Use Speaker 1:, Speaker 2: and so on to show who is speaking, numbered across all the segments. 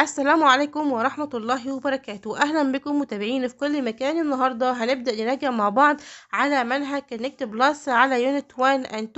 Speaker 1: السلام عليكم ورحمة الله وبركاته أهلا بكم متابعين في كل مكان النهاردة هنبدأ نراجع مع بعض على منهج كونكت بلس على يونت 1 and 2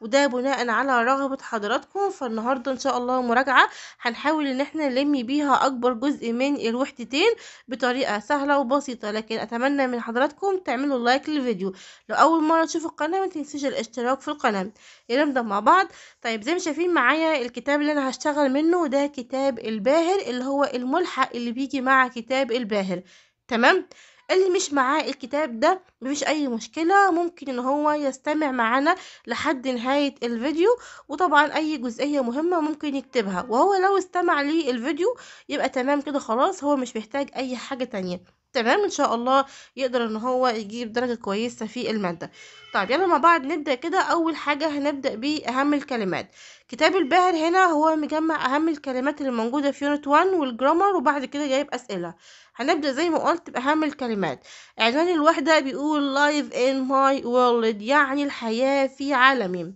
Speaker 1: وده بناء على رغبة حضراتكم فالنهاردة إن شاء الله مراجعة هنحاول إن احنا نلم بيها أكبر جزء من الوحدتين بطريقة سهلة وبسيطة لكن أتمنى من حضراتكم تعملوا لايك للفيديو لو أول مرة تشوفوا القناة ما تنسيش الاشتراك في القناة نبدأ مع بعض طيب زي ما شايفين معايا الكتاب اللي أنا هشتغل منه ده كتاب الباهر اللي هو الملحق اللي بيجي مع كتاب الباهر تمام اللي مش معاه الكتاب ده مفيش اي مشكلة ممكن ان هو يستمع معانا لحد نهاية الفيديو وطبعا اي جزئية مهمة ممكن يكتبها وهو لو استمع للفيديو يبقى تمام كده خلاص هو مش محتاج اي حاجة تانية تمام ان شاء الله يقدر ان هو يجيب درجة كويسة في المادة طيب يلا مع بعض نبدأ كده اول حاجة هنبدأ باهم الكلمات كتاب الباهر هنا هو مجمع اهم الكلمات اللي موجودة في يونت 1 والجرامر وبعد كده جايب اسئلة هنبدأ زي ما قلت باهم الكلمات عنوان الوحدة بيقول live in my world يعني الحياة في عالمي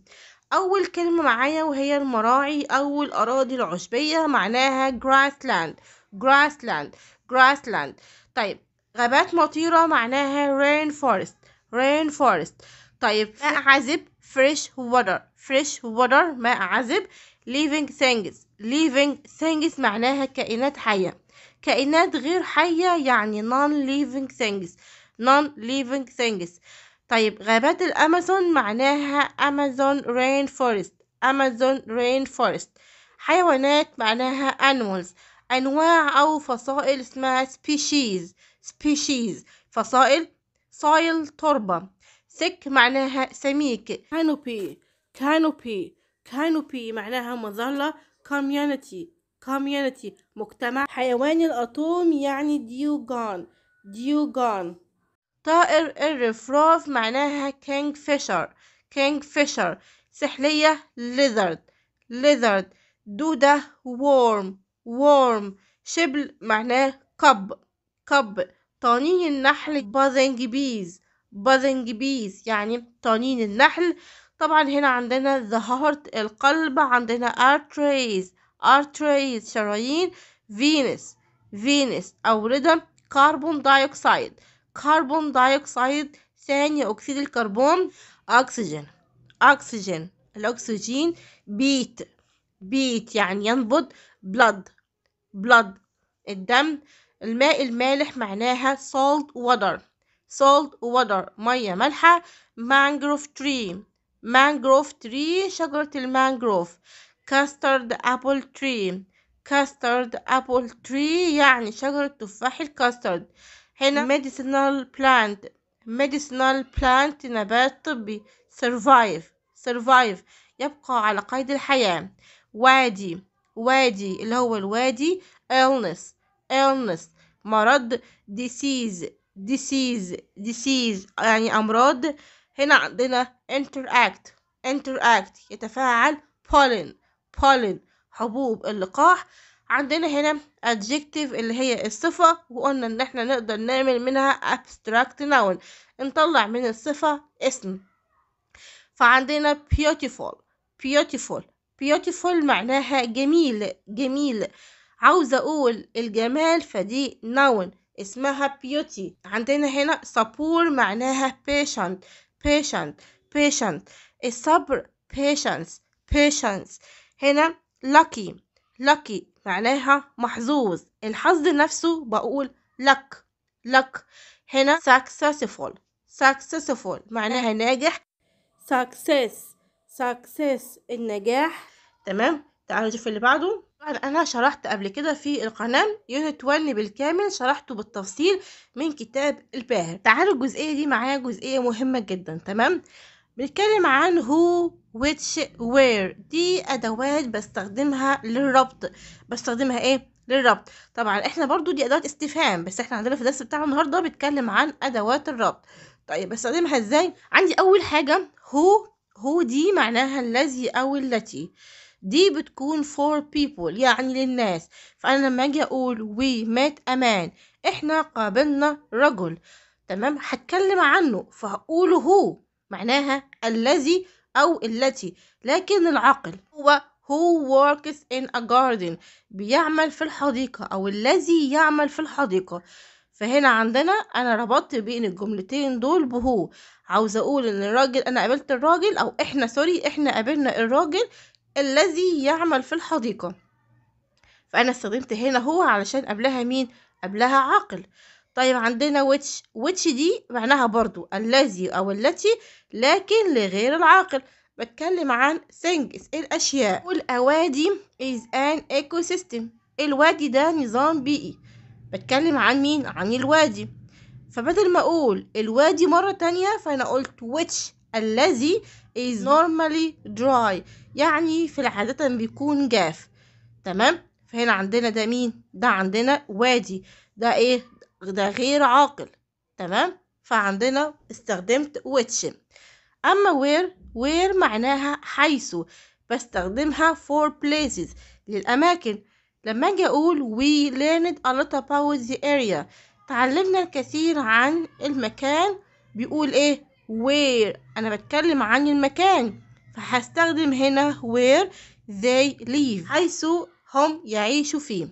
Speaker 1: أول كلمة معايا وهي المراعي أو الأراضي العشبية معناها grassland grassland grassland طيب غابات مطيرة معناها rain forest rain forest طيب ماء عذب fresh water fresh water ماء عذب living things living things معناها كائنات حية كائنات غير حية يعني non living things non living things طيب غابات الأمازون معناها أمازون rain forest أمازون rain forest حيوانات معناها animals أنواع أو فصائل اسمها species species فصائل soil تربة thick معناها سميك canopy canopy canopy معناها مظلة community community مجتمع حيوان الأطوم يعني ديوغان ديوغان طائر الرفراف معناها كينج فيشر كينج فيشر سحلية lizard lizard دودة worm worm شبل معناه كب كب طنين النحل بازنجبيز بازنجبيز يعني طنين النحل طبعا هنا عندنا the heart القلب عندنا arteries arteries شرايين فينس فينس أوردة كربون دايوكسيد كربون دايوكسيد ثاني أكسيد الكربون أكسجين أكسجين الأكسجين بيت بيت يعني ينبض blood blood الدم الماء المالح معناها salt water salt water مية مالحة mangrove tree mangrove tree شجرة المانجروف custard apple tree custard apple tree يعني شجرة تفاح الكاسترد هنا medicinal plant medicinal plant نبات طبي survive survive يبقى على قيد الحياة وادي وادي اللي هو الوادي illness illness مرض disease disease disease يعني أمراض هنا عندنا interact interact يتفاعل pollen pollen حبوب اللقاح عندنا هنا adjective اللي هي الصفة وقلنا ان احنا نقدر نعمل منها abstract noun نطلع من الصفة اسم فعندنا beautiful beautiful beautiful معناها جميل جميل عاوزة أقول الجمال فدي noun اسمها beauty عندنا هنا صبور معناها patient patient patient الصبر patience patience هنا lucky lucky معناها محظوظ الحظ نفسه بقول luck luck هنا successful successful معناها ناجح success success النجاح تمام تعالوا نشوف اللي بعده طبعًا أنا شرحت قبل كده في القناة يونت 1 بالكامل، شرحته بالتفصيل من كتاب الباهر. تعالوا الجزئية دي معايا جزئية مهمة جدًا تمام، بنتكلم عن هو which where دي أدوات بستخدمها للربط، بستخدمها إيه؟ للربط. طبعًا إحنا برضو دي أدوات استفهام بس إحنا عندنا في الدرس بتاعه النهاردة بيتكلم عن أدوات الربط. طيب بستخدمها إزاي؟ عندي أول حاجة هو هو دي معناها الذي أو التي. دي بتكون for people يعني للناس فأنا لما أجي أقول we met a man إحنا قابلنا رجل تمام هتكلم عنه فهقوله هو معناها الذي أو التي لكن العقل هو who works in a garden بيعمل في الحديقة أو الذي يعمل في الحديقة فهنا عندنا أنا ربطت بين الجملتين دول بهو عاوز أقول إن الراجل أنا قابلت الراجل أو إحنا سوري إحنا قابلنا الراجل الذي يعمل في الحديقة فأنا استخدمت هنا هو علشان قبلها مين قبلها عاقل طيب عندنا which which دي معناها برضو الذي أو التي لكن لغير العاقل بتكلم عن things الأشياء والأوادي is an ecosystem الوادي ده نظام بيئي e. بتكلم عن مين عن الوادي فبدل ما أقول الوادي مرة تانية فأنا قلت which الذي is normally dry يعني في العادة بيكون جاف تمام فهنا عندنا ده مين ده عندنا وادي ده ايه ده غير عاقل تمام فعندنا استخدمت which اما where where معناها حيث بستخدمها for places للاماكن لما اجي اقول we learned a lot about the area تعلمنا الكثير عن المكان بيقول ايه where أنا بتكلم عن المكان فهستخدم هنا where they live حيث هم يعيشوا فيه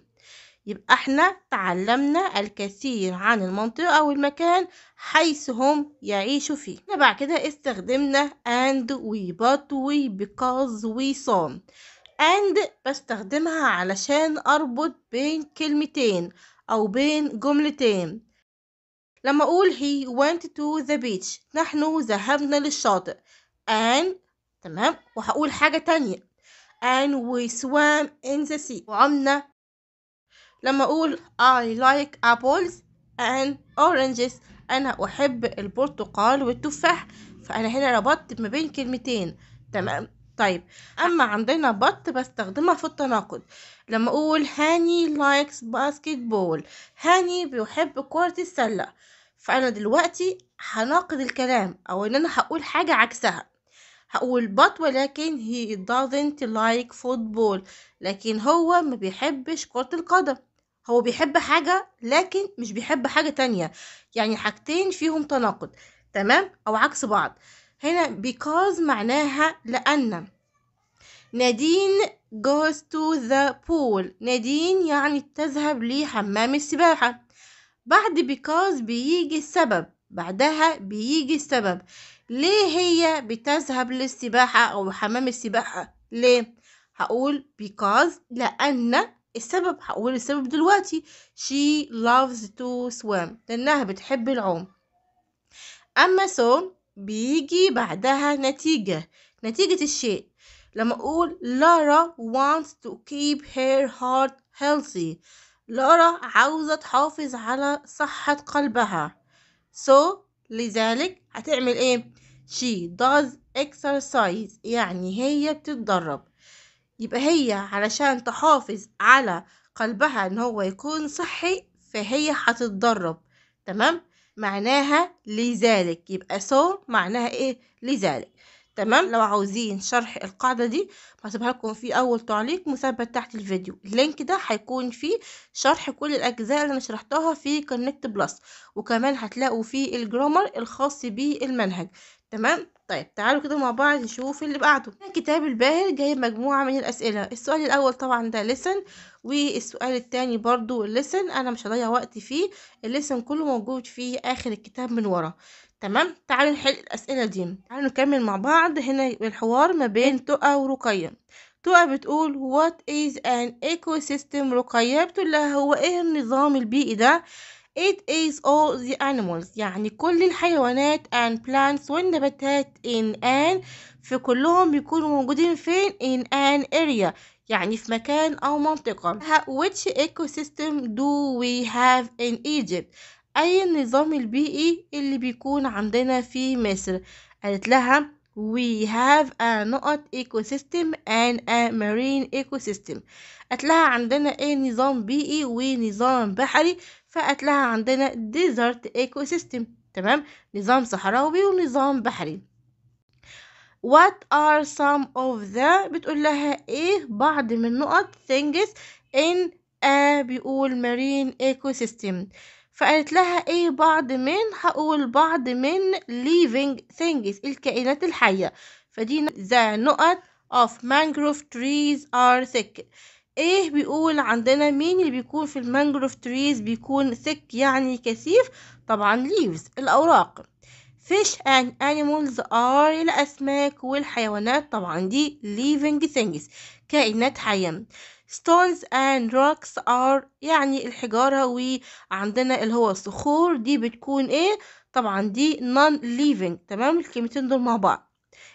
Speaker 1: يبقى احنا تعلمنا الكثير عن المنطقة والمكان حيث هم يعيشوا فيه احنا بعد كده استخدمنا and و but و because و some and بستخدمها علشان اربط بين كلمتين او بين جملتين لما أقول he went to the beach نحن ذهبنا للشاطئ and تمام وهقول حاجة تانية and we swam in the sea وعمنا لما أقول I like apples and oranges أنا أحب البرتقال والتفاح فأنا هنا ربطت ما بين كلمتين تمام طيب أما عندنا بط بستخدمها في التناقض لما أقول هاني لايكس باسكت بول هاني بيحب كرة السلة فانا دلوقتي هناقض الكلام او ان انا هقول حاجه عكسها هقول بط ولكن he doesn't like football لكن هو ما بيحبش كرة القدم هو بيحب حاجة لكن مش بيحب حاجة تانية يعني حاجتين فيهم تناقض تمام أو عكس بعض هنا because معناها لأن نادين goes to the pool نادين يعني تذهب لحمام السباحة بعد because بيجي السبب بعدها بيجي السبب ليه هي بتذهب للسباحة أو حمام السباحة ليه هقول because لأن السبب هقول السبب دلوقتي she loves to swim لأنها بتحب العوم أما so بيجي بعدها نتيجة نتيجة الشيء لما أقول لارا wants to keep her heart healthy لارا عاوزة تحافظ على صحة قلبها so لذلك هتعمل ايه she does exercise يعني هي بتتدرب يبقى هي علشان تحافظ على قلبها ان هو يكون صحي فهي هتتدرب تمام معناها لذلك يبقى so معناها ايه لذلك تمام لو عاوزين شرح القاعدة دي هسيبها لكم في أول تعليق مثبت تحت الفيديو اللينك ده هيكون فيه شرح كل الأجزاء اللي أنا شرحتها في كونكت بلس وكمان هتلاقوا فيه الجرامر الخاص بالمنهج تمام طيب تعالوا كده مع بعض نشوف اللي بعده كتاب الباهر جايب مجموعة من الأسئلة السؤال الأول طبعا ده لسن والسؤال التاني برضو لسن أنا مش هضيع وقتي فيه اللسن كله موجود في آخر الكتاب من ورا تمام تعالوا نحل الأسئلة دي تعالوا نكمل مع بعض هنا الحوار ما بين إيه؟ تقى ورقية تقى بتقول what is an ecosystem رقية بتقول لها هو ايه النظام البيئي ده it is all the animals يعني كل الحيوانات and plants والنباتات in an في كلهم بيكونوا موجودين فين in an area يعني في مكان أو منطقة which ecosystem do we have in Egypt أي النظام البيئي اللي بيكون عندنا في مصر قالت لها we have a نقط ecosystem and a marine ecosystem قالت لها عندنا ايه نظام بيئي ونظام بحري فقالت لها عندنا desert ecosystem تمام نظام صحراوي ونظام بحري what are some of the بتقول لها ايه بعض من نقط things in a بيقول marine ecosystem فقالت لها ايه بعض من هقول بعض من living things الكائنات الحية فدي the نقط of mangrove trees are thick ايه بيقول عندنا مين اللي بيكون في المانجروف تريز بيكون thick يعني كثيف طبعا leaves الأوراق fish and animals are الأسماك والحيوانات طبعا دي living things كائنات حية stones and rocks are يعني الحجارة وعندنا اللي هو الصخور دي بتكون ايه طبعا دي non living تمام الكلمتين دول مع بعض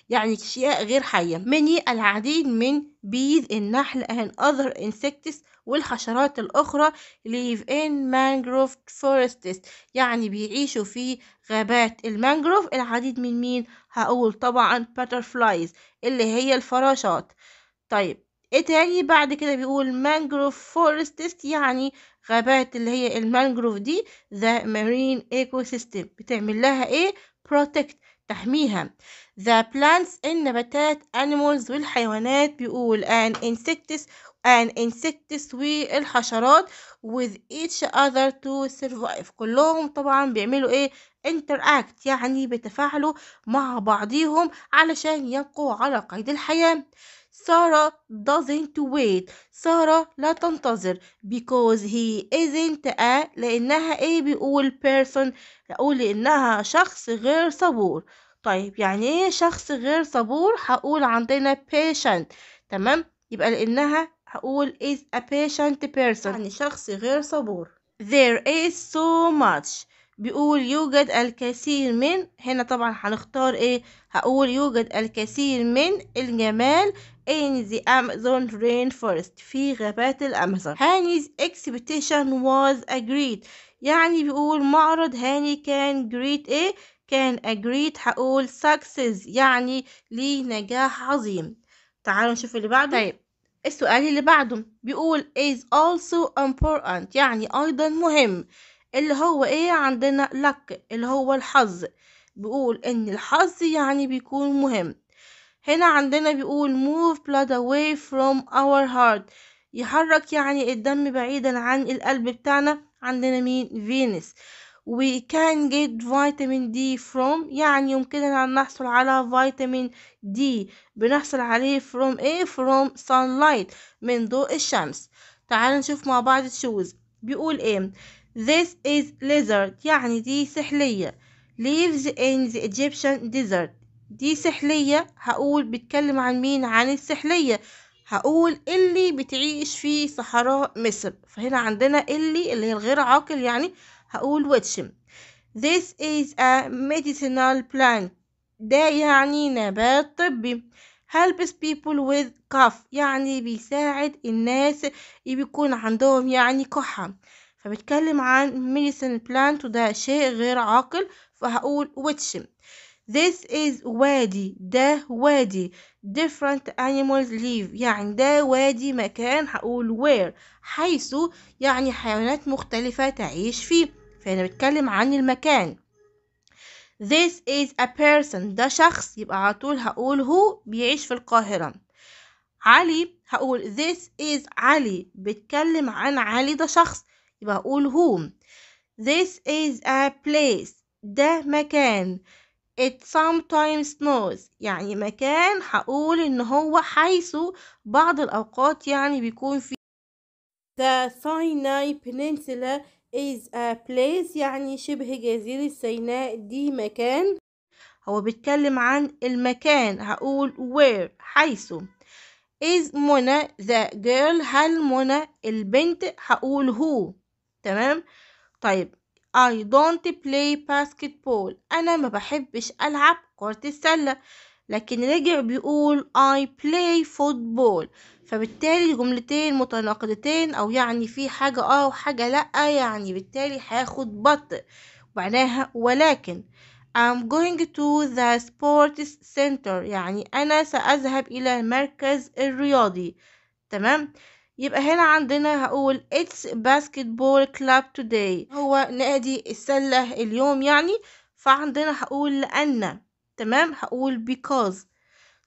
Speaker 1: يعني أشياء غير حية many العديد من بيز النحل and other insects والحشرات الأخرى live in mangrove forests يعني بيعيشوا في غابات المانجروف العديد من مين هقول طبعا butterflies اللي هي الفراشات طيب ايه تاني بعد كده بيقول مانجروف فورستس يعني غابات اللي هي المانجروف دي ذا مارين ايكو سيستم بتعمل لها ايه بروتكت تحميها the plants النباتات animals والحيوانات بيقول and insects and insects والحشرات with each other to survive كلهم طبعا بيعملوا ايه interact يعني بيتفاعلوا مع بعضيهم علشان يبقوا على قيد الحياة سارة doesn't wait سارة لا تنتظر because he isn't a لأنها ايه بيقول person أقول إنها شخص غير صبور طيب يعني ايه شخص غير صبور هقول عندنا patient تمام يبقى لأنها هقول is a patient person يعني شخص غير صبور there is so much بيقول يوجد الكثير من هنا طبعا هنختار ايه هقول يوجد الكثير من الجمال in the Amazon rainforest في غابات الأمازون هاني's expectation was agreed يعني بيقول معرض هاني كان great ايه كان agreed هقول success يعني ليه نجاح عظيم تعالوا نشوف اللي بعده طيب السؤال اللي بعده بيقول is also important يعني أيضا مهم اللي هو ايه عندنا لك اللي هو الحظ بيقول ان الحظ يعني بيكون مهم هنا عندنا بيقول move blood away from our heart يحرك يعني الدم بعيدا عن القلب بتاعنا عندنا مين فينس we can get vitamin D from يعني يمكننا أن نحصل على فيتامين D بنحصل عليه from ايه from sunlight من ضوء الشمس تعالوا نشوف مع بعض الشوز بيقول ايه This is lizard يعني دي سحلية lives in the Egyptian desert دي سحلية هقول بتكلم عن مين عن السحلية هقول اللي بتعيش في صحراء مصر فهنا عندنا اللي اللي هي الغير عاقل يعني هقول واتشم This is a medicinal plant ده يعني نبات طبي helps people with cough يعني بيساعد الناس بيكون عندهم يعني كحة فبتكلم عن medicine plant وده شيء غير عاقل فهقول which this is وادي ده وادي different animals live يعني ده وادي مكان هقول where حيث يعني حيوانات مختلفة تعيش فيه فأنا بتكلم عن المكان this is a person ده شخص يبقى على طول هقول هو بيعيش في القاهرة علي هقول this is علي بتكلم عن علي ده شخص يبقى هقول هوم this is a place ده مكان it sometimes snows يعني مكان هقول ان هو حيث بعض الاوقات يعني بيكون في the Sinai Peninsula is a place يعني شبه جزيرة سيناء دي مكان هو بيتكلم عن المكان هقول where حيث is منى the girl هل منى البنت هقول who تمام طيب I don't play basketball أنا ما بحبش ألعب كرة السلة لكن رجع بيقول I play football فبالتالي الجملتين متناقضتين أو يعني في حاجة اه وحاجة لأ يعني بالتالي هاخد بط معناها ولكن I'm going to the sports center يعني أنا سأذهب إلى المركز الرياضي تمام يبقى هنا عندنا هقول it's basketball club today هو نادي السلة اليوم يعني فعندنا هقول لأن تمام هقول because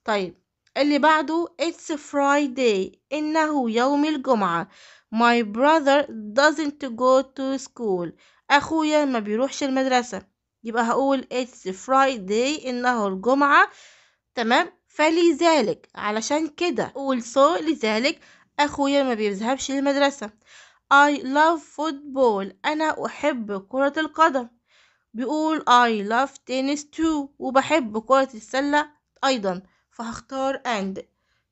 Speaker 1: طيب اللي بعده it's Friday إنه يوم الجمعة my brother doesn't go to school أخويا ما بيروحش المدرسة يبقى هقول it's Friday إنه الجمعة تمام فلذلك علشان كده أقول so لذلك أخويا ما بيذهبش للمدرسة I love football أنا أحب كرة القدم بيقول I love tennis too وبحب كرة السلة أيضا فهختار and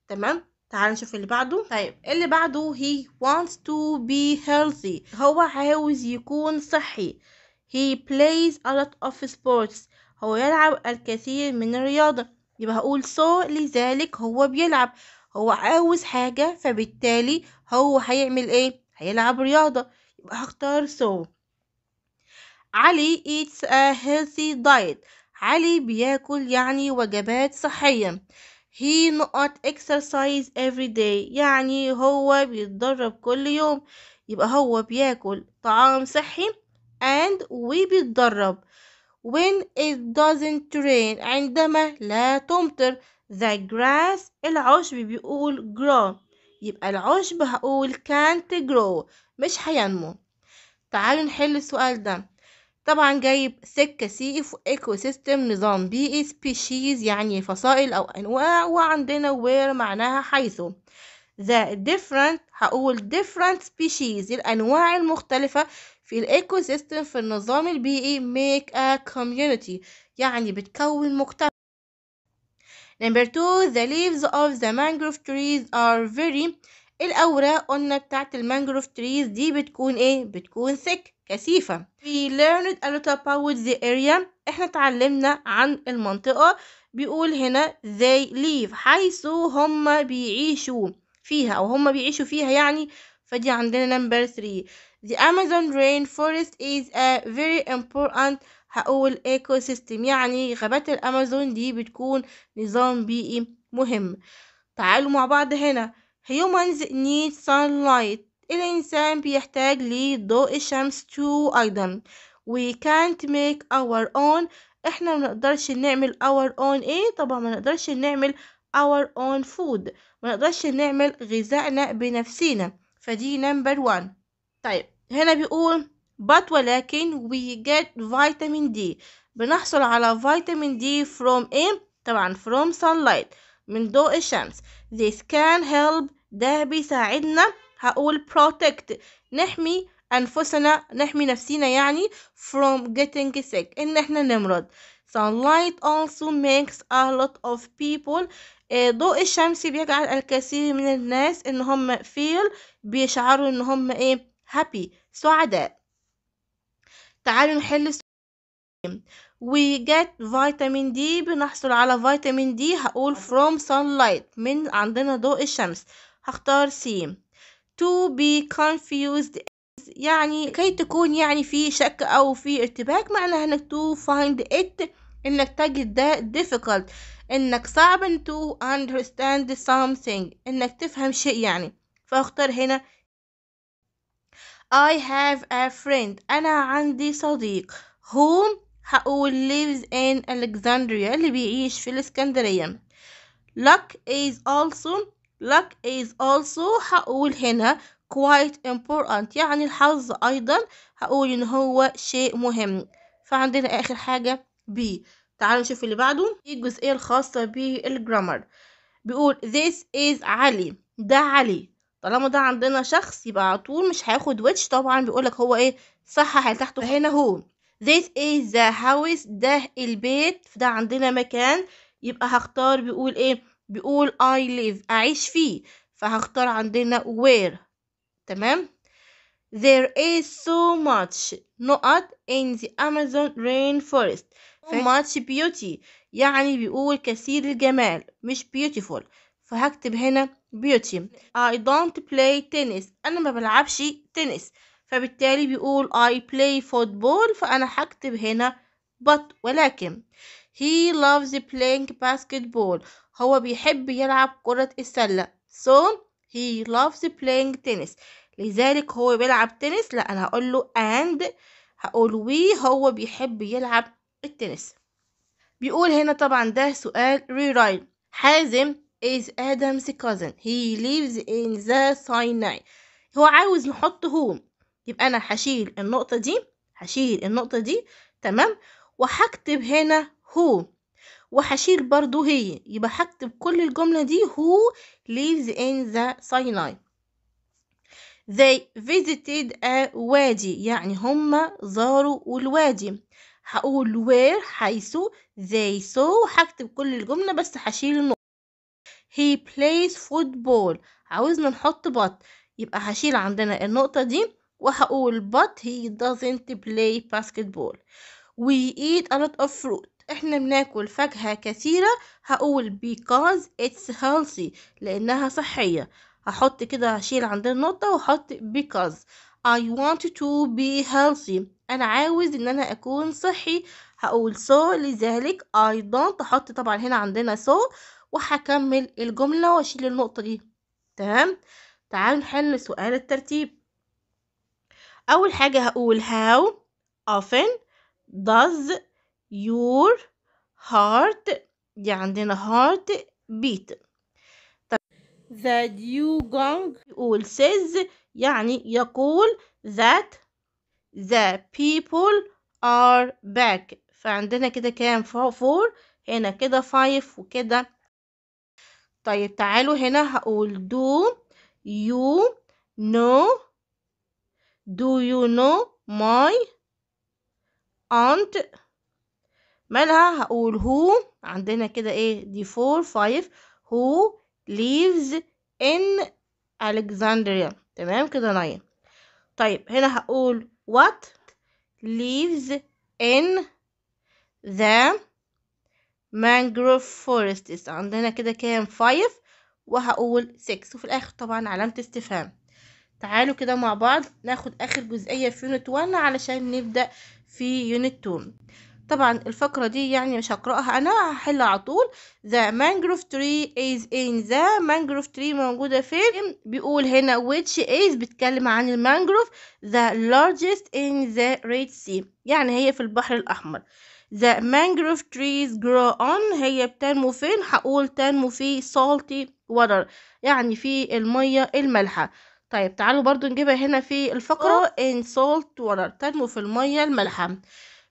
Speaker 1: تمام تعال نشوف اللي بعده طيب اللي بعده he wants to be healthy هو عاوز يكون صحي he plays a lot of sports هو يلعب الكثير من الرياضة يبقى هقول so لذلك هو بيلعب هو عاوز حاجة فبالتالي هو هيعمل ايه هيلعب رياضة يبقى هختار so علي eats a healthy diet علي بياكل يعني وجبات صحية he not exercise every day يعني هو بيتدرب كل يوم يبقى هو بياكل طعام صحي and وبيتدرب when it doesn't rain عندما لا تمطر the grass العشب بيقول grow يبقى العشب هقول can't grow مش هينمو تعالوا نحل السؤال ده طبعا جايب سكة سي في ايكو سيستم نظام بيئي سبيشيز يعني فصائل او انواع وعندنا وير معناها حيث the different هقول different species الانواع المختلفة في الايكو سيستم في النظام البيئي make a community يعني بتكون مجتمع Number two, the leaves of the mangrove trees are very الأوراق قلنا بتاعت المانجروف trees دي بتكون ايه؟ بتكون thick كثيفة. We learned a lot about the area احنا اتعلمنا عن المنطقة بيقول هنا they live حيث هم بيعيشوا فيها أو هم بيعيشوا فيها يعني فدي عندنا number three. The Amazon rainforest is a very important هقول ايكو سيستم يعني غابات الامازون دي بتكون نظام بيئي مهم تعالوا مع بعض هنا humans need sunlight الإنسان بيحتاج لضوء الشمس تو أيضا we can't make our own احنا نقدرش نعمل our own ايه طبعا منقدرش نعمل our own food منقدرش نعمل غذائنا بنفسينا فدي نمبر 1 طيب هنا بيقول but ولكن we get vitamin D بنحصل على vitamin D from إيه؟ طبعا from sunlight من ضوء الشمس this can help ده بيساعدنا هقول protect نحمي أنفسنا نحمي نفسينا يعني from getting sick إن إحنا نمرض sunlight also makes a lot of people آه، ضوء الشمس بيجعل الكثير من الناس إن هم feel بيشعروا إن هم إيه happy سعداء تعالوا نحل السؤال we get vitamin D بنحصل على فيتامين D هقول from sunlight من عندنا ضوء الشمس هختار C to be confused يعني كي تكون يعني في شك او في ارتباك معناها انك to find it انك تجد ده difficult انك صعب to understand something انك تفهم شيء يعني فاختار هنا I have a friend أنا عندي صديق who هقول lives in Alexandria اللي بيعيش في الإسكندرية luck is also luck is also هقول هنا quite important يعني الحظ أيضا هقول إن هو شيء مهم فعندنا آخر حاجة B تعالوا نشوف اللي بعده الجزئية الخاصة بالجرامر بيقول this is علي ده علي طالما ده عندنا شخص يبقى على طول مش هياخد which طبعا بيقولك هو ايه صح اللي تحته هنا هو this is the house ده البيت ده عندنا مكان يبقى هختار بيقول ايه بيقول I live أعيش فيه فهختار عندنا where تمام there is so much نقط in the Amazon rainforest so much beauty يعني بيقول كثير الجمال مش beautiful فهكتب هنا بيوتي I don't play tennis أنا ما بلعبش تنس فبالتالي بيقول I play football فأنا هكتب هنا but ولكن he loves playing basketball هو بيحب يلعب كرة السلة so he loves playing tennis لذلك هو بيلعب تنس لا أنا هقول له and هقول وي هو بيحب يلعب التنس بيقول هنا طبعا ده سؤال rewrite حازم is Adam's cousin he lives in the Sinai هو عاوز نحط whom يبقى أنا هشيل النقطة دي هشيل النقطة دي تمام وهكتب هنا who وهشيل برضو هي يبقى هكتب كل الجملة دي who lives in the Sinai they visited a وادي يعني هما زاروا الوادي هقول where حيث they saw هكتب كل الجملة بس هشيل النقطة he plays football عاوزنا نحط but يبقى هشيل عندنا النقطة دي وهقول but he doesn't play basketball we eat a lot of fruit احنا بناكل فاكهة كثيرة هقول because it's healthy لانها صحية هحط كده هشيل عندنا النقطة واحط because I want to be healthy انا عاوز ان انا اكون صحي هقول so لذلك I don't احط طبعا هنا عندنا so وهكمل الجملة واشيل النقطة دي تمام تعالوا نحل سؤال الترتيب أول حاجة هقول how often does your heart دي عندنا heart beat you gong يقول says يعني يقول that the people are back فعندنا كده كام فور هنا كده فايف وكده طيب تعالوا هنا هقول do you know do you know my aunt مالها هقول who عندنا كده ايه دي فور فايف who lives in Alexandria تمام كده ناين طيب هنا هقول what lives in the مانجروف فورستس عندنا كده كام فايف وهقول 6 وفي الاخر طبعا علامة استفهام تعالوا كده مع بعض ناخد اخر جزئية في يونت 1 علشان نبدأ في يونت 2 طبعا الفقرة دي يعني مش هقرأها انا هحل على طول ذا mangrove tree is in ذا mangrove tree موجودة فين بيقول هنا which is بتكلم عن المانجروف the largest in the Red Sea يعني هي في البحر الاحمر the mangrove trees grow on هي بتنمو فين هقول تنمو في salty water يعني في المية المالحة طيب تعالوا برضو نجيبها هنا في الفقرة اه. in salt water تنمو في المية المالحة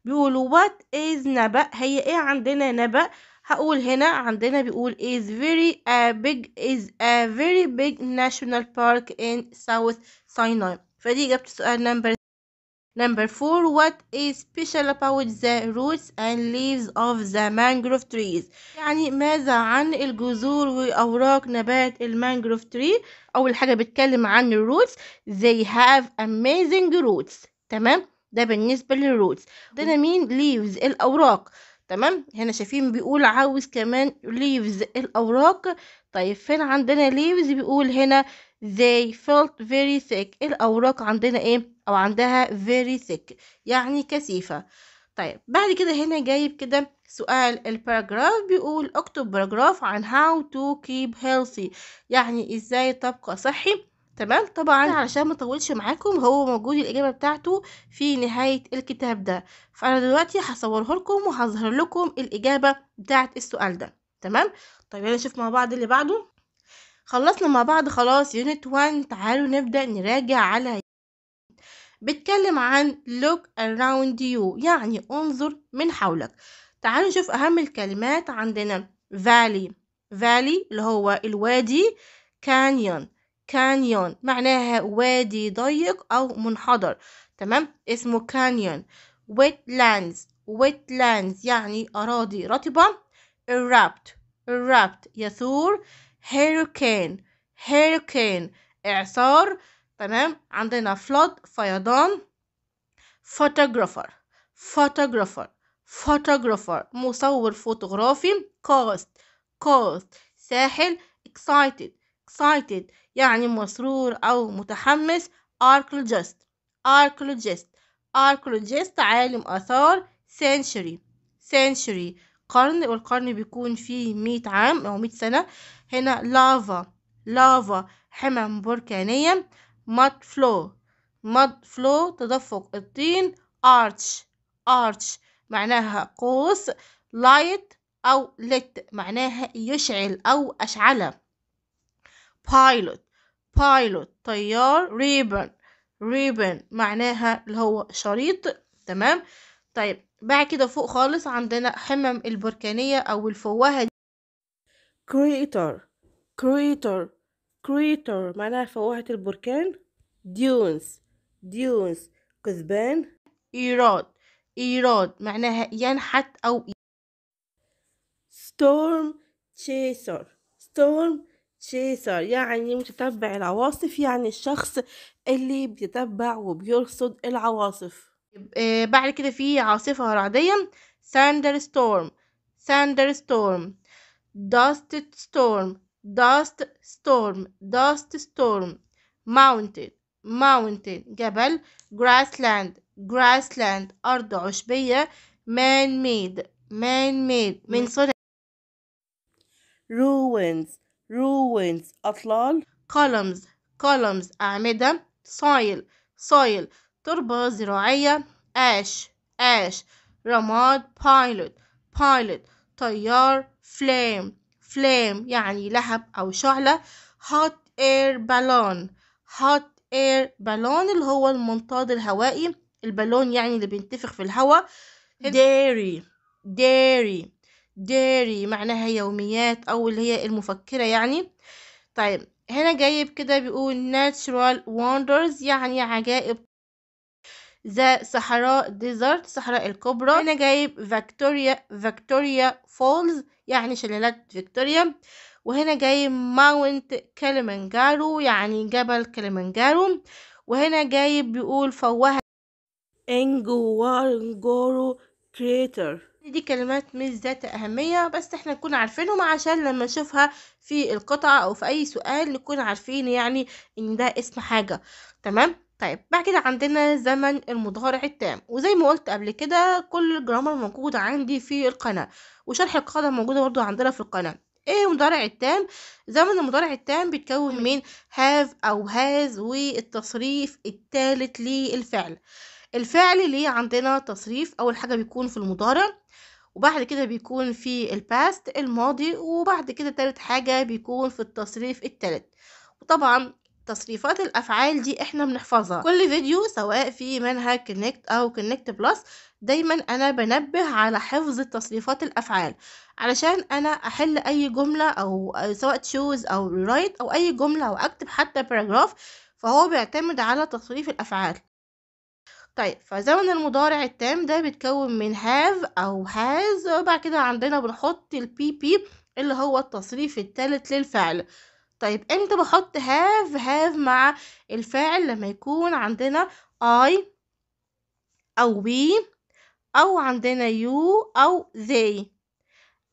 Speaker 1: بيقولوا what is نبأ هي ايه عندنا نبأ هقول هنا عندنا بيقول is very a big is a very big national park in South Sinai فدي إجابة السؤال نمبر Number four, what is special about the roots and leaves of the mangrove trees? يعني ماذا عن الجذور وأوراق نبات المانجروف tree؟ أول حاجة بتكلم عن الروتس they have amazing roots تمام؟ ده بالنسبة للروتس ده أنا مين leaves الأوراق تمام؟ هنا شايفين بيقول عاوز كمان leaves الأوراق طيب فين عندنا leaves بيقول هنا they felt very thick الأوراق عندنا إيه أو عندها very thick يعني كثيفة طيب بعد كده هنا جايب كده سؤال الباراجراف بيقول اكتب باراجراف عن how to keep healthy يعني ازاي تبقى صحي تمام طبعا نعم. علشان ما اطولش معاكم هو موجود الاجابه بتاعته في نهايه الكتاب ده فانا دلوقتي هصوره لكم وهظهر لكم الاجابه بتاعت السؤال ده تمام طيب يلا نشوف مع بعض اللي بعده خلصنا مع بعض خلاص يونت 1 تعالوا نبدأ نراجع على بتكلم عن look around you يعني انظر من حولك تعالوا نشوف أهم الكلمات عندنا valley valley اللي هو الوادي canyon canyon معناها وادي ضيق أو منحدر تمام اسمه canyon wetlands wetlands يعني أراضي رطبة erupt erupt يثور hurricane hurricane إعصار تمام عندنا flood فيضان photographer photographer photographer مصور فوتوغرافي coast coast ساحل excited excited يعني مسرور أو متحمس archaeologist archaeologist archaeologist عالم آثار century century قرن والقرن بيكون فيه مية عام أو مية سنة هنا لافا لافا حمم بركانية mud فلو ماد فلو تدفق الطين arch arch معناها قوس light أو lit معناها يشعل أو أشعلة pilot pilot طيار ribbon ribbon معناها اللي هو شريط تمام طيب بعد كده فوق خالص عندنا حمم البركانية أو الفوهة دي creator creator creator معناها فوهة البركان ديونز ديونز كثبان إيراد إيراد معناها ينحت أو ستورم تشيسر ستورم تشيسر يعني متتبع العواصف يعني الشخص اللي بيتبع وبيرصد العواصف بعد كده في عاصفة رعدية thunder storm thunder storm dust storm dust storm dust storm mountain mountain جبل grassland grassland أرض عشبية man made man made من صنع ruins ruins أطلال columns columns أعمدة soil soil تربة زراعية ash ash رماد pilot pilot طيار flame flame يعني لهب أو شعلة hot air balloon hot air balloon اللي هو المنطاد الهوائي البالون يعني اللي بينتفخ في الهواء dairy dairy dairy معناها يوميات أو اللي هي المفكرة يعني طيب هنا جايب كده بيقول natural wonders يعني عجائب ذا صحراء ديزرت صحراء الكبرى هنا جايب فيكتوريا فيكتوريا فولز يعني شلالات فيكتوريا وهنا جايب ماونت كليمنجارو يعني جبل كليمنجارو وهنا جايب بيقول فوهة انجوارنجورو كريتر دي كلمات مش ذات أهمية بس احنا نكون عارفينهم عشان لما نشوفها في القطعة أو في أي سؤال نكون عارفين يعني إن ده اسم حاجة تمام طيب بعد كده عندنا زمن المضارع التام وزي ما قلت قبل كده كل الجرامر موجود عندي في القناة وشرح القاعدة موجودة برضو عندنا في القناة ايه المضارع التام زمن المضارع التام بيتكون من هاف او هاز والتصريف الثالث للفعل الفعل ليه عندنا تصريف اول حاجه بيكون في المضارع وبعد كده بيكون في الباست الماضي وبعد كده تالت حاجه بيكون في التصريف التالت وطبعا تصريفات الافعال دي احنا بنحفظها كل فيديو سواء في منهج كونكت او كونكت بلس دايما انا بنبه على حفظ تصريفات الافعال علشان انا احل اي جمله او سواء تشوز او رايت او اي جمله او اكتب حتى باراجراف فهو بيعتمد على تصريف الافعال طيب فزمن المضارع التام ده بيتكون من هاف او هاز وبعد كده عندنا بنحط البي بي اللي هو التصريف الثالث للفعل طيب امتى بحط هاف هاف مع الفاعل لما يكون عندنا I أو we أو عندنا you أو they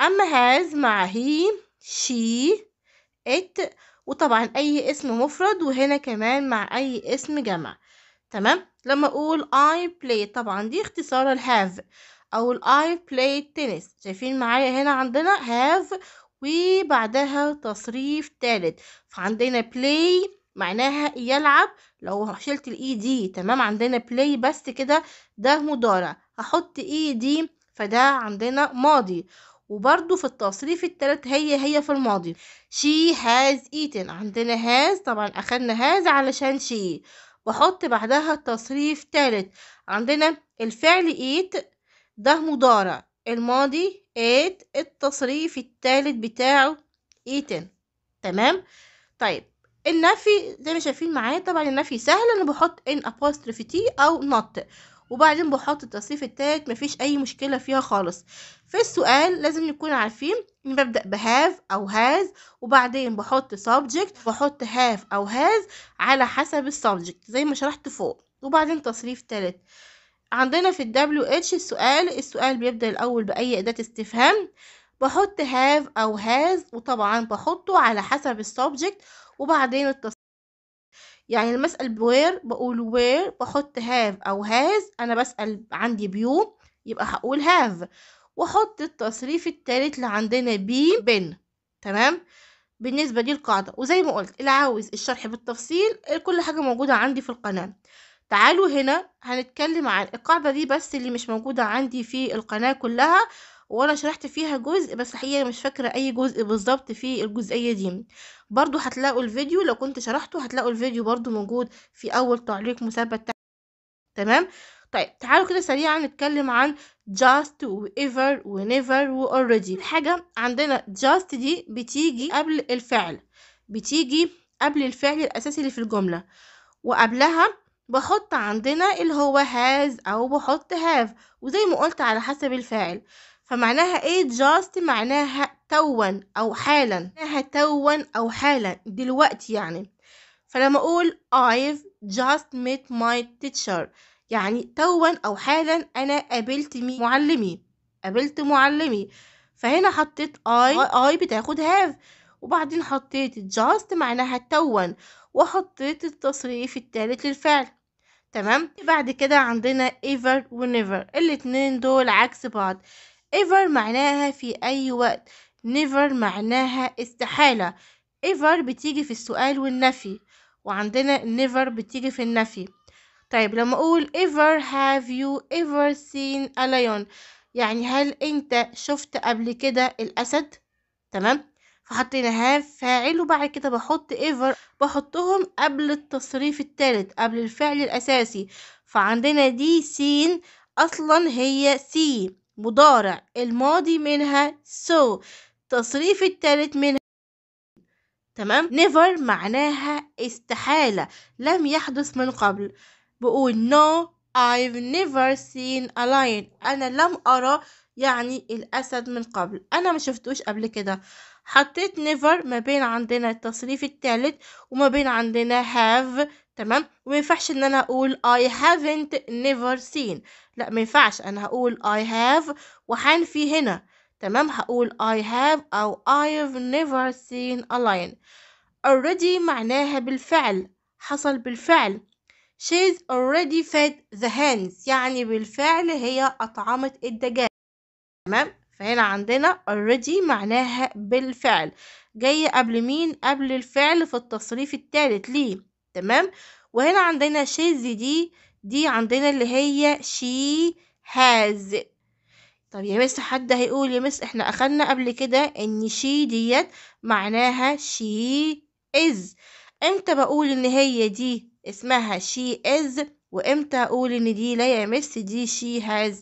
Speaker 1: أما هاز مع هي شي ات وطبعا أي اسم مفرد وهنا كمان مع أي اسم جمع تمام لما أقول I play طبعا دي اختصار ال أو ال I play tennis شايفين معايا هنا عندنا هاف وبعدها تصريف تالت فعندنا بلاي معناها يلعب لو شلت الاي دي e تمام عندنا بلاي بس كده ده مضارع هحط اي e دي فده عندنا ماضي وبرده في التصريف التالت هي هي في الماضي شي هاز ايتن عندنا هاز طبعا اخدنا هاز علشان شي واحط بعدها تصريف تالت عندنا الفعل ايت ده مضارع الماضي ات التصريف التالت بتاعه ايتن تمام طيب النفي زي ما شايفين معايا طبعا النفي سهل انا بحط ان apostrophe تي او نوت وبعدين بحط التصريف التالت مفيش اي مشكلة فيها خالص في السؤال لازم نكون عارفين ان ببدأ بهاف او هاز وبعدين بحط subject بحط هاف او هاز على حسب السبجكت زي ما شرحت فوق وبعدين تصريف تالت عندنا في ال WH السؤال السؤال بيبدأ الأول بأي أداة استفهام بحط هاف أو هاز وطبعا بحطه على حسب subject وبعدين التصريف يعني المسأل وير بقول وير بحط هاف أو هاز أنا بسأل عندي بيو يبقى هقول هاف واحط التصريف التالت اللي عندنا بي بن تمام بالنسبة دي القاعدة وزي ما قلت اللي عاوز الشرح بالتفصيل كل حاجة موجودة عندي في القناة تعالوا هنا هنتكلم عن القاعدة دي بس اللي مش موجودة عندي في القناة كلها وانا شرحت فيها جزء بس الحقيقة مش فاكرة اي جزء بالظبط في الجزئية دي برضو هتلاقوا الفيديو لو كنت شرحته هتلاقوا الفيديو برضو موجود في اول تعليق مثبت تحت تمام طيب تعالوا كده سريعا نتكلم عن just و ever و never و already الحاجة عندنا just دي بتيجي قبل الفعل بتيجي قبل الفعل الأساسي اللي في الجملة وقبلها بحط عندنا اللي هو هاز او بحط هاف وزي ما قلت على حسب الفاعل فمعناها ايه just معناها توا او حالا معناها توا او حالا دلوقتي يعني فلما اقول I've just met my teacher يعني توا او حالا انا قابلت مين معلمي قابلت معلمي فهنا حطيت I I بتاخد have وبعدين حطيت just معناها توا وحطيت التصريف التالت للفعل تمام بعد كده عندنا ايفر ونيفر الاتنين دول عكس بعض ايفر معناها في اي وقت نيفر معناها استحالة ايفر بتيجي في السؤال والنفي وعندنا نيفر بتيجي في النفي طيب لما اقول ever have you ever seen a lion يعني هل انت شفت قبل كده الاسد تمام فحطينا هاف فاعل وبعد كده بحط ايفر بحطهم قبل التصريف التالت قبل الفعل الاساسي فعندنا دي سين اصلا هي سي مضارع الماضي منها سو التصريف التالت منها تمام نيفر معناها استحالة لم يحدث من قبل بقول نو I've never seen a lion أنا لم أرى يعني الأسد من قبل أنا ما شفتوش قبل كده حطيت never ما بين عندنا التصريف الثالث وما بين عندنا have تمام وما ينفعش ان انا اقول I haven't never seen لا ما ينفعش انا هقول I have وحنفي هنا تمام هقول I have أو I've never seen a lion already معناها بالفعل حصل بالفعل she's already fed the hens يعني بالفعل هي أطعمت الدجاج تمام فهنا عندنا already معناها بالفعل جاية قبل مين قبل الفعل في التصريف الثالث ليه تمام وهنا عندنا شيز دي دي عندنا اللي هي she has طب يا مس حد هيقول يا مس احنا اخدنا قبل كده ان she ديت معناها she is امتى بقول ان هي دي اسمها she is وامتى اقول ان دي لا يا مس دي she has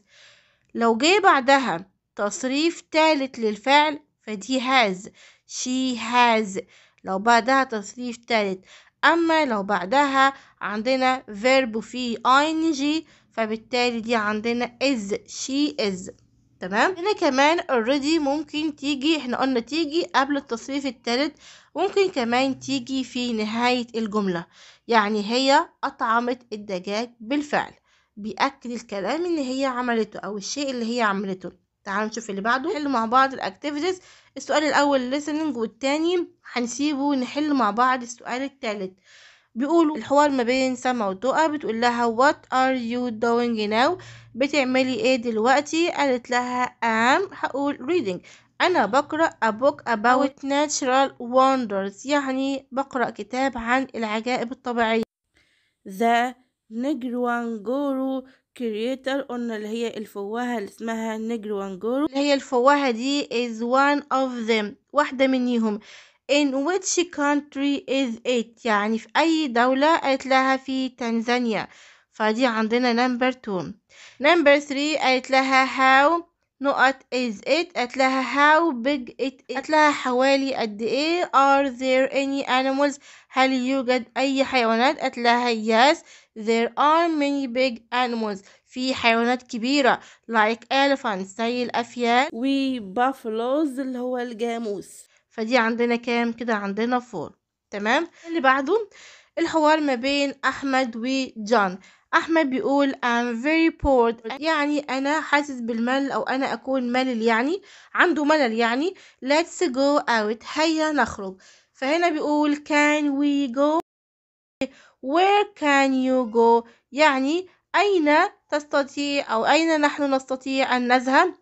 Speaker 1: لو جه بعدها تصريف تالت للفعل فدي هاز شي هاز لو بعدها تصريف تالت أما لو بعدها عندنا فيرب فيه ing فبالتالي دي عندنا is she is تمام هنا كمان already ممكن تيجي احنا قلنا تيجي قبل التصريف التالت ممكن كمان تيجي في نهاية الجملة يعني هي أطعمت الدجاج بالفعل بيأكد الكلام إن هي عملته أو الشيء اللي هي عملته تعالوا نشوف اللي بعده نحل مع بعض الاكتيفيتيز السؤال الاول listening والتاني هنسيبه نحل مع بعض السؤال التالت بيقولوا الحوار ما بين سما وتقى بتقول لها what are you doing now بتعملي ايه دلوقتي قالت لها ام هقول reading أنا بقرأ a book about natural wonders يعني بقرأ كتاب عن العجائب الطبيعية The Ngorongoro كرييتر قلنا اللي هي الفواهة اللي اسمها نجروانجورو اللي هي الفواهة دي is one of them واحدة منيهم in which country is it يعني في أي دولة قالت لها في تنزانيا فدي عندنا number two number three قالت لها how نقط is it قالت لها how big it is قالت لها حوالي قد ايه are there any animals هل يوجد أي حيوانات قالت لها yes There are many big animals في حيوانات كبيرة like elephants زي الأفيال و buffaloes اللي هو الجاموس فدي عندنا كام كده عندنا فور تمام اللي بعده الحوار ما بين أحمد وجون أحمد بيقول I'm very bored يعني أنا حاسس بالمل أو أنا أكون ملل يعني عنده ملل يعني let's go out هيا نخرج فهنا بيقول can we go where can you go يعني أين تستطيع أو أين نحن نستطيع أن نذهب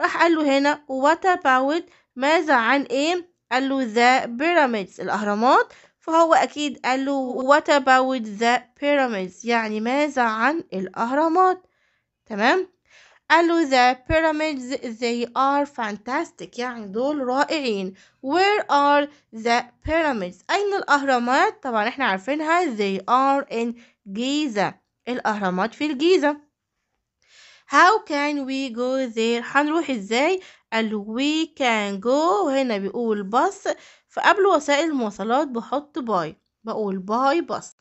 Speaker 1: راح قال له هنا what about ماذا عن إيه قال له the pyramids الأهرامات فهو أكيد قال له what about the pyramids يعني ماذا عن الأهرامات تمام قالوا the pyramids they are fantastic يعني دول رائعين where are the pyramids أين الأهرامات طبعا احنا عارفينها they are in Giza الأهرامات في الجيزة how can we go there هنروح ازاي قالوا we can go وهنا بيقول باص فقبل وسائل المواصلات بحط باي بقول باي باص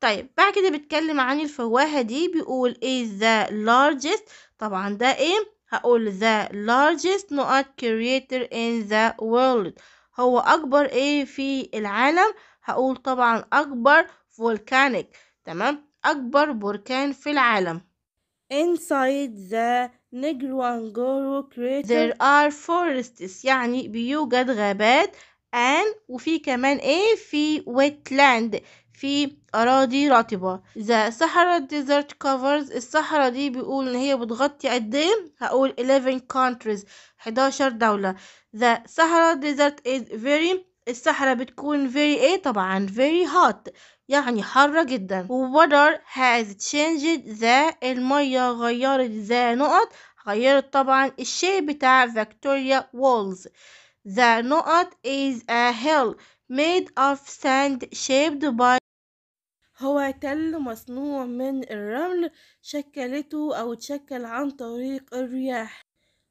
Speaker 1: طيب بعد كده بيتكلم عن الفواهة دي بيقول ايه the largest طبعا ده ايه هقول the largest نقط creator in the world هو اكبر ايه في العالم هقول طبعا اكبر volcanic تمام اكبر بركان في العالم inside the Negroangoro crater there are forests يعني بيوجد غابات and وفي كمان ايه في wetland في أراضي رطبة ذا صحراء ديزرت كفرز الصحراء دي بيقول إن هي بتغطي قد إيه هقول 11 countries 11 دولة ذا صحراء ديزرت is very الصحراء بتكون very ايه طبعا very hot يعني حارة جدا water has changed ذا المية غيرت ذا نقط غيرت طبعا الشيء بتاع فيكتوريا وولز The نقط is a hill made of sand shaped by هو تل مصنوع من الرمل شكلته أو تشكل عن طريق الرياح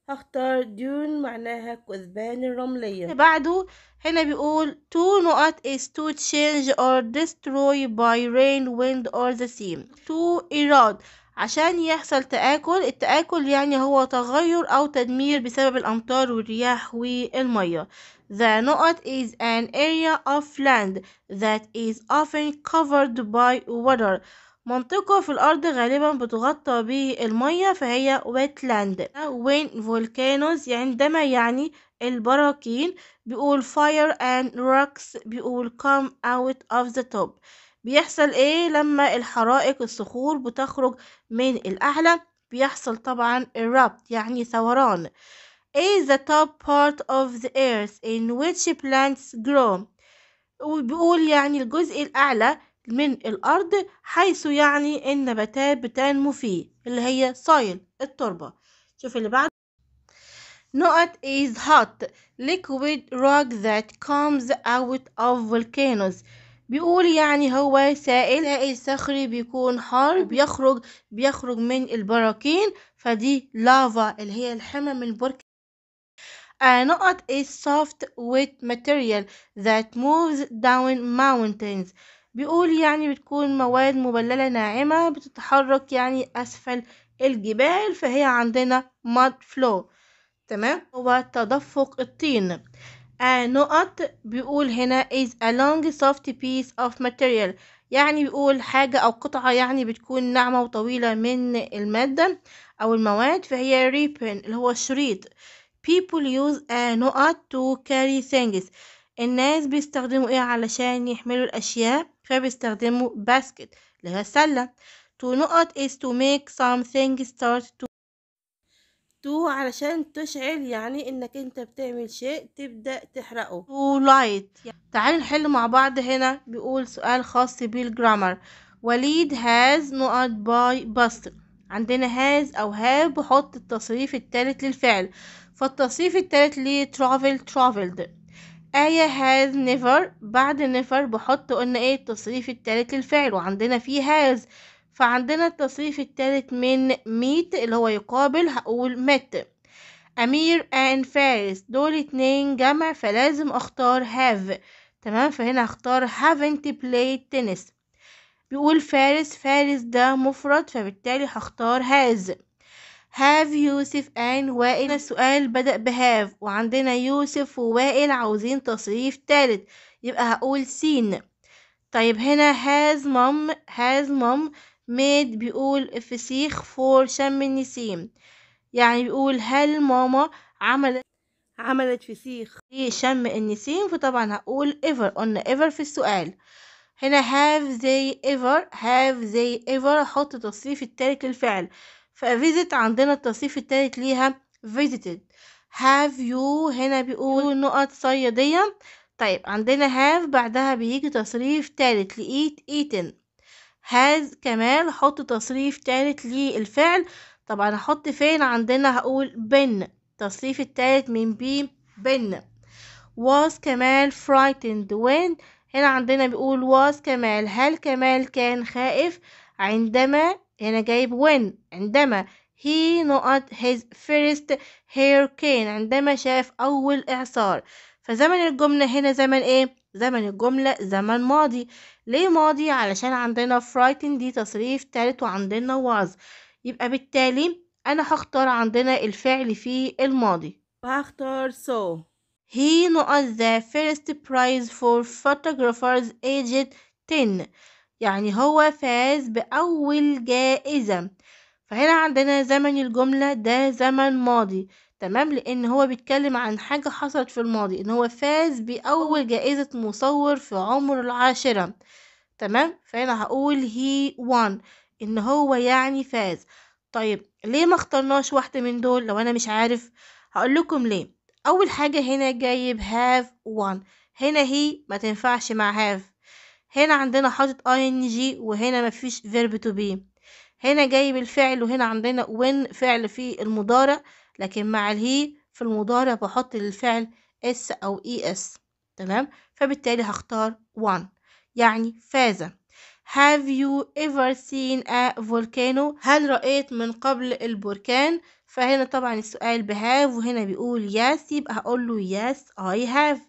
Speaker 1: هختار ديون معناها كثبان الرملية بعده هنا بيقول تو نقط is to change or destroy by rain wind or the sea to erode عشان يحصل تآكل التآكل يعني هو تغير أو تدمير بسبب الأمطار والرياح والمية The Noat is an area of land that is often covered by water. منطقة في الأرض غالبا بتغطى به المية فهي wetland when volcanoes عندما يعني البراكين بيقول fire and rocks بيقول come out of the top بيحصل ايه لما الحرائق الصخور بتخرج من الأعلى بيحصل طبعا erupt يعني ثوران is the top part of the earth in which plants grow وبيقول يعني الجزء الأعلى من الأرض حيث يعني النباتات بتنمو فيه اللي هي soil التربة شوف اللي بعد نقط is hot liquid rock that comes out of volcanoes بيقول يعني هو سائل سائل صخري بيكون حار بيخرج بيخرج من البراكين فدي لافا اللي هي الحمم البركان نقط is soft wet material that moves down mountains بيقول يعني بتكون مواد مبللة ناعمة بتتحرك يعني أسفل الجبال فهي عندنا mud flow تمام هو تدفق الطين نقط بيقول هنا is a long soft piece of material يعني بيقول حاجة أو قطعة يعني بتكون ناعمة وطويلة من المادة أو المواد فهي ribbon اللي هو الشريط people use a uh, نقط to carry things الناس بيستخدموا ايه علشان يحملوا الاشياء فبيستخدموا basket اللي هي السلة to نقط is to make something start to تو علشان تشعل يعني انك انت بتعمل شيء تبدأ تحرقه تو لايت تعالوا نحل مع بعض هنا بيقول سؤال خاص بالجرامر وليد هاز نقط باي باستر عندنا هاز او هاب بحط التصريف التالت للفعل فالتصريف التالت ليه travel traveled آية has never بعد never بحط قلنا ايه التصريف التالت للفعل وعندنا فيه has فعندنا التصريف التالت من meet اللي هو يقابل هقول met أمير and فارس دول اتنين جمع فلازم أختار have تمام فهنا هختار haven't played tennis بيقول فارس فارس ده مفرد فبالتالي هختار has هاف يوسف ان وائل السؤال بدأ بهاف وعندنا يوسف ووائل عاوزين تصريف تالت يبقى هقول سين طيب هنا هاز مام هاز مام ميد بيقول فسيخ فور شم النسيم يعني بيقول هل ماما عملت عملت فسيخ في شم النسيم فطبعا هقول ايفر قلنا ايفر في السؤال هنا have they ever have they ever أحط تصريف التالت للفعل فvisit عندنا التصريف التالت ليها visited هاف يو هنا بيقول نقط صيادية طيب عندنا have بعدها بيجي تصريف تالت لإيت إيتن هاز كمان حط تصريف تالت للفعل طبعا هحط فين عندنا هقول بن التصريف التالت من بي بن was كمال frightened when هنا عندنا بيقول was كمال هل كمال كان خائف عندما هنا جايب when عندما he noted his first hurricane عندما شاف أول إعصار فزمن الجملة هنا زمن إيه؟ زمن الجملة زمن ماضي ليه ماضي؟ علشان عندنا frightened دي تصريف تالت وعندنا was يبقى بالتالي أنا هختار عندنا الفعل في الماضي وهختار so he نقط the first prize for photographers aged 10 يعني هو فاز بأول جائزة فهنا عندنا زمن الجملة ده زمن ماضي تمام لأن هو بيتكلم عن حاجة حصلت في الماضي إن هو فاز بأول جائزة مصور في عمر العاشرة تمام فهنا هقول he won إن هو يعني فاز طيب ليه ما اخترناش واحدة من دول لو أنا مش عارف هقول لكم ليه أول حاجة هنا جايب have won هنا هي ما تنفعش مع have هنا عندنا حاطط ing وهنا مفيش verb to be هنا جاي بالفعل وهنا عندنا when فعل في المضارع لكن مع الهي في المضارع بحط للفعل اس او اي اس تمام فبالتالي هختار one يعني فاز Have you ever seen a volcano؟ هل رأيت من قبل البركان؟ فهنا طبعا السؤال بهاف وهنا بيقول yes يبقى هقول له yes I have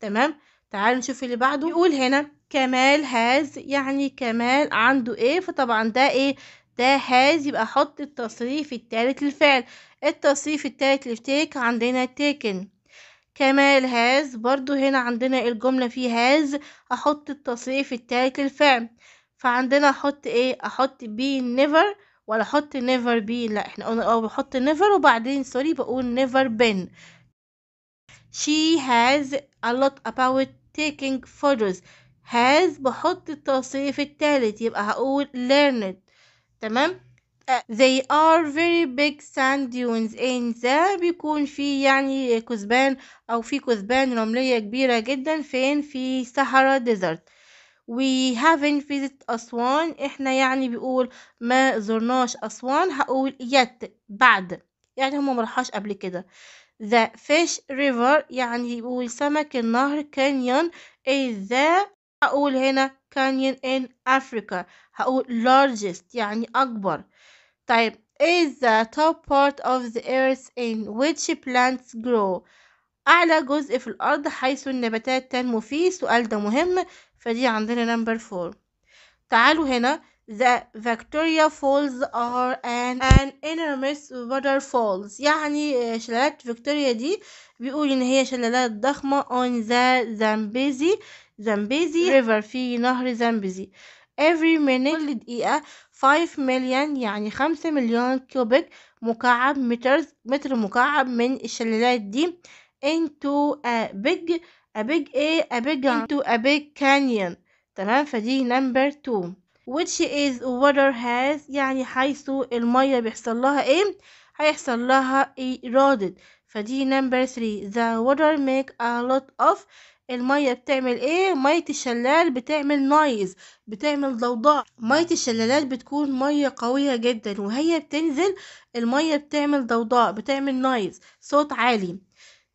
Speaker 1: تمام تعالوا نشوف اللي بعده بيقول هنا كمال هاز يعني كمال عنده ايه فطبعا ده ايه ده هاز يبقى حط التصريف التالت للفعل التصريف التالت للتيك عندنا تيكن كمال هاز برضو هنا عندنا الجملة في هاز احط التصريف التالت للفعل فعندنا احط ايه احط بي نيفر ولا احط نيفر بي لا احنا قلنا اه بحط نيفر وبعدين سوري بقول نيفر بين she has a lot about taking photos has بحط التصريف التالت يبقى هقول learned تمام they are very big sand dunes in ذا بيكون في يعني كثبان او في كثبان رملية كبيرة جدا فين في صحراء desert we haven't visited أسوان احنا يعني بيقول ما زرناش أسوان هقول yet بعد يعني هما مرحاش قبل كده the fish river يعني بيقول سمك النهر canyon is the هقول هنا canyon in Africa هقول largest يعني أكبر طيب is the top part of the earth in which plants grow أعلى جزء في الأرض حيث النباتات تنمو فيه سؤال ده مهم فدي عندنا نمبر فور تعالوا هنا The Victoria Falls are an, an enormous waterfalls يعني شلالات فيكتوريا دي بيقول إن هي شلالات ضخمة on the Zambezi زامبيزي ريفر في نهر زامبيزي every minute كل دقيقة 5 يعني مليون يعني 5 مليون كوبيك مكعب متر متر مكعب من الشلالات دي into a big a big a a big into a big canyon تمام فدي number 2 which is water has يعني حيث المية بيحصل لها ايه هيحصل لها eroded فدي number 3 the water make a lot of المية بتعمل ايه مية الشلال بتعمل نايز بتعمل ضوضاء مية الشلالات بتكون مية قوية جدا وهي بتنزل المية بتعمل ضوضاء بتعمل نايز صوت عالي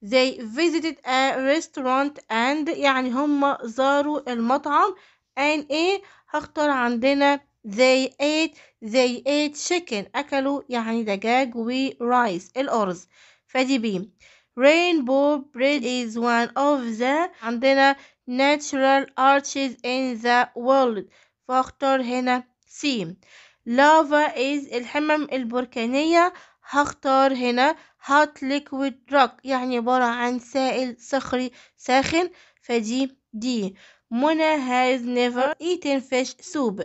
Speaker 1: they visited a restaurant and يعني هم زاروا المطعم and ايه هختار عندنا they ate they ate chicken اكلوا يعني دجاج ورايس الارز فدي بي Rainbow Bridge is one of the عندنا natural arches in the world فاختار هنا C lava is الحمم البركانية هختار هنا hot liquid rock يعني عبارة عن سائل صخري ساخن فدي D منى has never eaten fish soup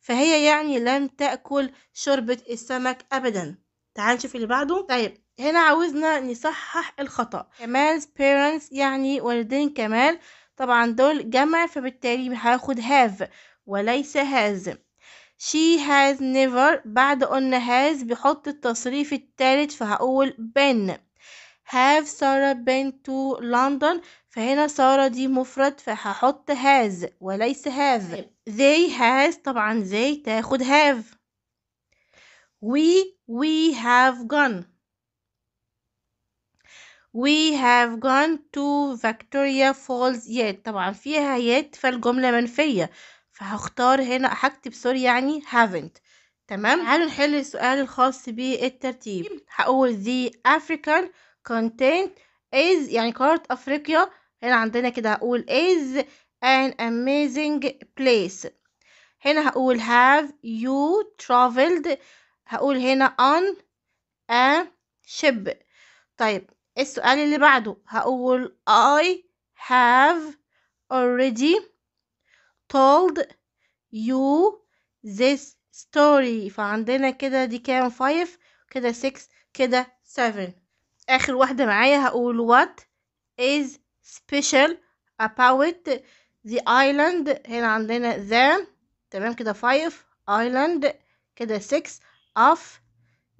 Speaker 1: فهي يعني لم تأكل شوربة السمك أبدا تعال نشوف اللي بعده طيب هنا عاوزنا نصحح الخطأ كمال parents يعني والدين كمال طبعا دول جمع فبالتالي هاخد have وليس has she has never بعد قلنا has بحط التصريف التالت فهقول been have سارة been to London فهنا سارة دي مفرد فهحط has وليس have طيب. they has طبعا they تاخد have we we have gone we have gone to Victoria Falls yet طبعا فيها yet فالجملة منفية فهختار هنا هكتب سوري يعني haven't تمام تعالوا نحل السؤال الخاص بالترتيب هقول the African content is يعني قارة أفريقيا هنا عندنا كده هقول is an amazing place هنا هقول have you traveled هقول هنا on a ship طيب السؤال اللي بعده هقول I have already told you this story فعندنا كده دي كام 5 كده 6 كده 7 اخر واحدة معايا هقول what is special about the island هنا عندنا the تمام كده 5 island كده 6 of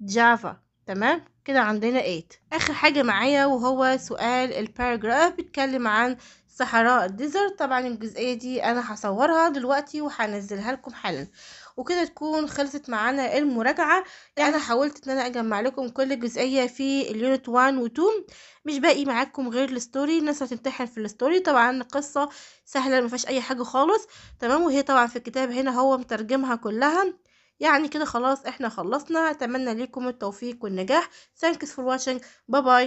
Speaker 1: Java تمام كده عندنا 8 اخر حاجه معايا وهو سؤال الباراجراف بيتكلم عن صحراء الديزرت طبعا الجزئيه دي انا هصورها دلوقتي وهنزلها لكم حالا وكده تكون خلصت معانا المراجعه يعني انا حاولت ان انا اجمع لكم كل جزئيه في اليونت 1 و 2 مش باقي معاكم غير الستوري الناس هتمتحن في الستوري طبعا قصه سهله ما اي حاجه خالص تمام وهي طبعا في الكتاب هنا هو مترجمها كلها يعني كده خلاص احنا خلصنا اتمنى لكم التوفيق والنجاح ثانكس فور واتشنج باي باي